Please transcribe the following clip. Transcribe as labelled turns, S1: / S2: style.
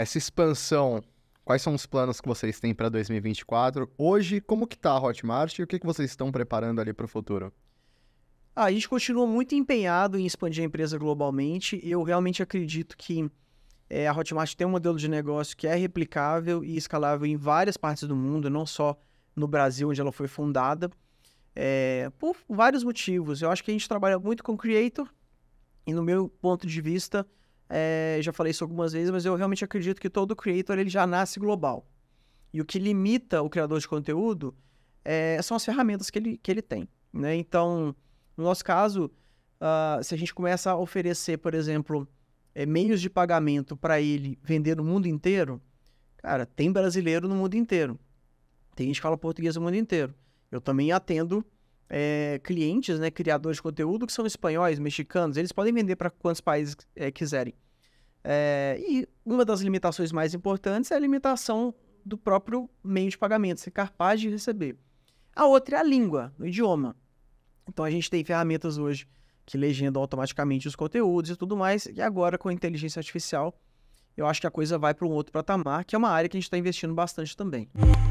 S1: essa expansão, quais são os planos que vocês têm para 2024? Hoje, como que está a Hotmart e o que, que vocês estão preparando ali para o futuro?
S2: Ah, a gente continua muito empenhado em expandir a empresa globalmente. Eu realmente acredito que é, a Hotmart tem um modelo de negócio que é replicável e escalável em várias partes do mundo, não só no Brasil, onde ela foi fundada, é, por vários motivos. Eu acho que a gente trabalha muito com creator, e no meu ponto de vista, é, já falei isso algumas vezes, mas eu realmente acredito que todo creator ele já nasce global. E o que limita o criador de conteúdo é, são as ferramentas que ele, que ele tem. Né? Então, no nosso caso, uh, se a gente começa a oferecer, por exemplo, é, meios de pagamento para ele vender no mundo inteiro, cara, tem brasileiro no mundo inteiro. Tem gente que fala português no mundo inteiro. Eu também atendo é, clientes, né, criadores de conteúdo que são espanhóis, mexicanos, eles podem vender para quantos países é, quiserem. É, e uma das limitações mais importantes é a limitação do próprio meio de pagamento, ser capaz de receber. A outra é a língua, o idioma. Então a gente tem ferramentas hoje que legendam automaticamente os conteúdos e tudo mais, e agora com a inteligência artificial, eu acho que a coisa vai para um outro patamar, que é uma área que a gente está investindo bastante também.